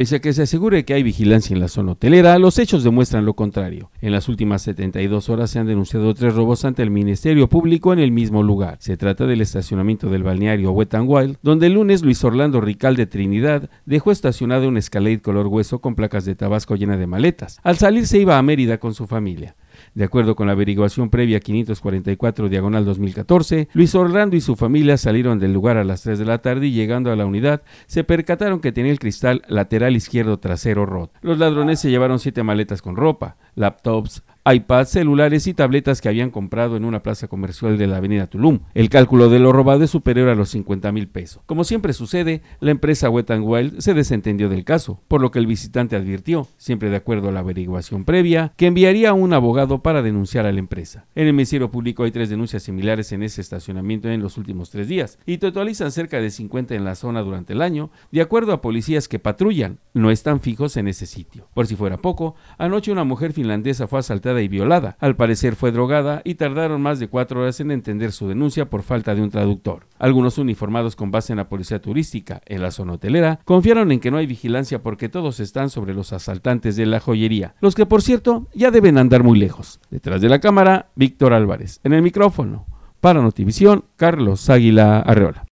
Pese a que se asegure que hay vigilancia en la zona hotelera, los hechos demuestran lo contrario. En las últimas 72 horas se han denunciado tres robos ante el Ministerio Público en el mismo lugar. Se trata del estacionamiento del balneario Wet Wild, donde el lunes Luis Orlando Rical de Trinidad dejó estacionado un Escalade color hueso con placas de Tabasco llena de maletas. Al salir se iba a Mérida con su familia. De acuerdo con la averiguación previa 544 diagonal 2014, Luis Orlando y su familia salieron del lugar a las 3 de la tarde y llegando a la unidad se percataron que tenía el cristal lateral izquierdo trasero roto. Los ladrones se llevaron siete maletas con ropa, laptops, iPads, celulares y tabletas que habían comprado en una plaza comercial de la avenida Tulum. El cálculo de lo robado es superior a los 50 mil pesos. Como siempre sucede, la empresa Wet Wild se desentendió del caso, por lo que el visitante advirtió, siempre de acuerdo a la averiguación previa, que enviaría a un abogado para denunciar a la empresa. En el Ministerio Público hay tres denuncias similares en ese estacionamiento en los últimos tres días y totalizan cerca de 50 en la zona durante el año, de acuerdo a policías que patrullan, no están fijos en ese sitio. Por si fuera poco, anoche una mujer finlandesa fue asaltada y violada. Al parecer fue drogada y tardaron más de cuatro horas en entender su denuncia por falta de un traductor. Algunos uniformados con base en la policía turística en la zona hotelera confiaron en que no hay vigilancia porque todos están sobre los asaltantes de la joyería, los que por cierto ya deben andar muy lejos. Detrás de la cámara, Víctor Álvarez. En el micrófono, para Notivisión, Carlos Águila Arreola.